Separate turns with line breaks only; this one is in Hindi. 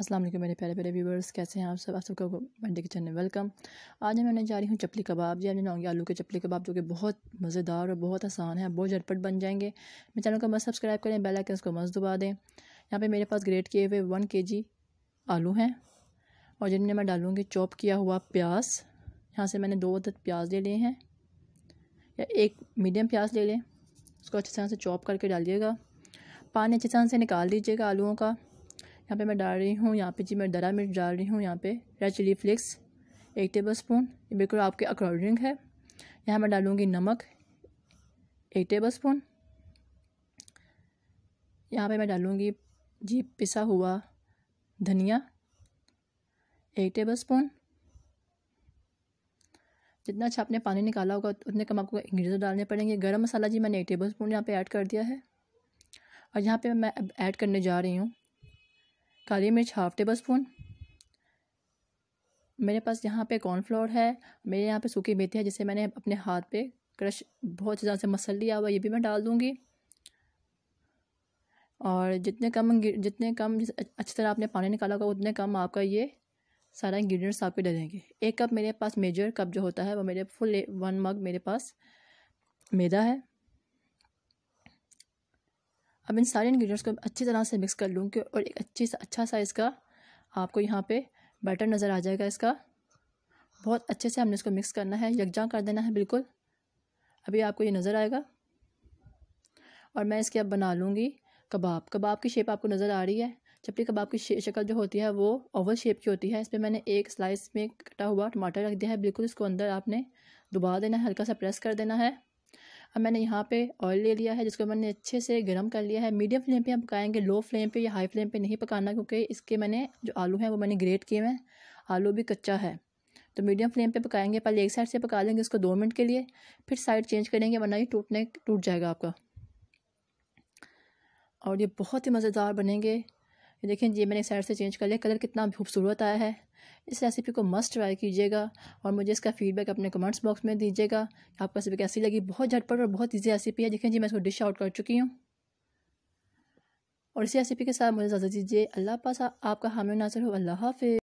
असलम मेरे प्यारे प्यारे व्यूवर्स कैसे हैं आप सब आप सबका मंडे किचन में वेलकम आज मैं मैंने जा रही हूँ चपली कबाब जी आप बनाऊँगी आलू के चपली कबाब जो कि बहुत मज़ेदार और बहुत आसान है बहुत झटपट बन जाएंगे मेरे चैनल को मस्त सब्सक्राइब करें बेल आइकन को मस्त दबा दें यहाँ पे मेरे पास ग्रेट किए हुए वन के जी आलू हैं और जिनमें मैं डालूँगी चॉप किया हुआ प्याज यहाँ से मैंने दो अदद प्याज ले लिए हैं या एक मीडियम प्याज ले लें उसको अच्छे तरह से चॉप करके डालिएगा पानी अच्छे तरह से निकाल दीजिएगा आलूओं का यहाँ पे मैं डाल रही हूँ यहाँ पे जी मैं दरा मिर्च डाल रही हूँ यहाँ पे रेड चिली फ्लेक्स एक टेबल स्पून बिल्कुल आपके अकॉर्डिंग है यहाँ मैं डालूँगी नमक एक टेबल स्पून यहाँ पर मैं डालूँगी जी पिसा हुआ धनिया एक टेबल स्पून जितना अच्छा आपने पानी निकाला होगा उतने कम आपको इंग्रेडिएंट्स डालने पड़ेंगे गरम मसाला जी मैंने एक टेबल स्पून यहाँ पर ऐड कर दिया है और यहाँ पे मैं ऐड करने जा रही हूँ काली मिर्च हाफ टेबल स्पून मेरे पास यहाँ पे कॉर्नफ्लोर है मेरे यहाँ पे सूखी मेथी है जिसे मैंने अपने हाथ पे क्रश बहुत ज़्यादा से मसल लिया हुआ ये भी मैं डाल दूँगी और जितने कम जितने कम अच्छी तरह आपने पानी निकाला होगा उतने कम आपका ये सारा इंग्रीडियंट्स आपके डालेंगे एक कप मेरे पास मेजर कप जो होता है वो मेरे फुल वन मग मेरे पास मैदा है अब इन सारे इन्ग्रीडियंट्स को अच्छी तरह से मिक्स कर लूँगी और एक अच्छी सा अच्छा सा इसका आपको यहाँ पे बैटर नज़र आ जाएगा इसका बहुत अच्छे से हमने इसको मिक्स करना है यकजा कर देना है बिल्कुल अभी आपको ये नज़र आएगा और मैं इसके अब बना लूँगी कबाब कबाब की शेप आपको नज़र आ रही है चपली कबाब की शक्ल जो होती है वो ओवल शेप की होती है इस पर मैंने एक स्लाइस में कटा हुआ टमाटर रख दिया है बिल्कुल इसको अंदर आपने दुबा देना है हल्का सा प्रेस कर देना है अब मैंने यहाँ पे ऑयल ले लिया है जिसको मैंने अच्छे से गर्म कर लिया है मीडियम फ्लेम पे हम पकाएंगे लो फ्लेम पे या हाई फ्लेम पे नहीं पकाना क्योंकि इसके मैंने जो आलू हैं वो मैंने ग्रेट किए हैं आलू भी कच्चा है तो मीडियम फ्लेम पे पकाएंगे पहले एक साइड से पका लेंगे इसको दो मिनट के लिए फिर साइड चेंज करेंगे वरना ये टूटने टूट जाएगा आपका और ये बहुत ही मज़ेदार बनेंगे ये तो देखें जी मैंने साइड से चेंज कर लिया कलर कितना खूबसूरत आया है इस रेसिपी को मस्ट ट्राई कीजिएगा और मुझे इसका फीडबैक अपने कमेंट्स बॉक्स में दीजिएगा आपको रेसिपी कैसी लगी बहुत झटपट और बहुत ईजी रेसिपी है देखें जी मैं इसको डिश आउट कर चुकी हूँ और इसी रेसिपी के साथ मुझे इजाज़त दीजिए अल्लाह पास आपका हामिल नासर हो अल्लाह हाफि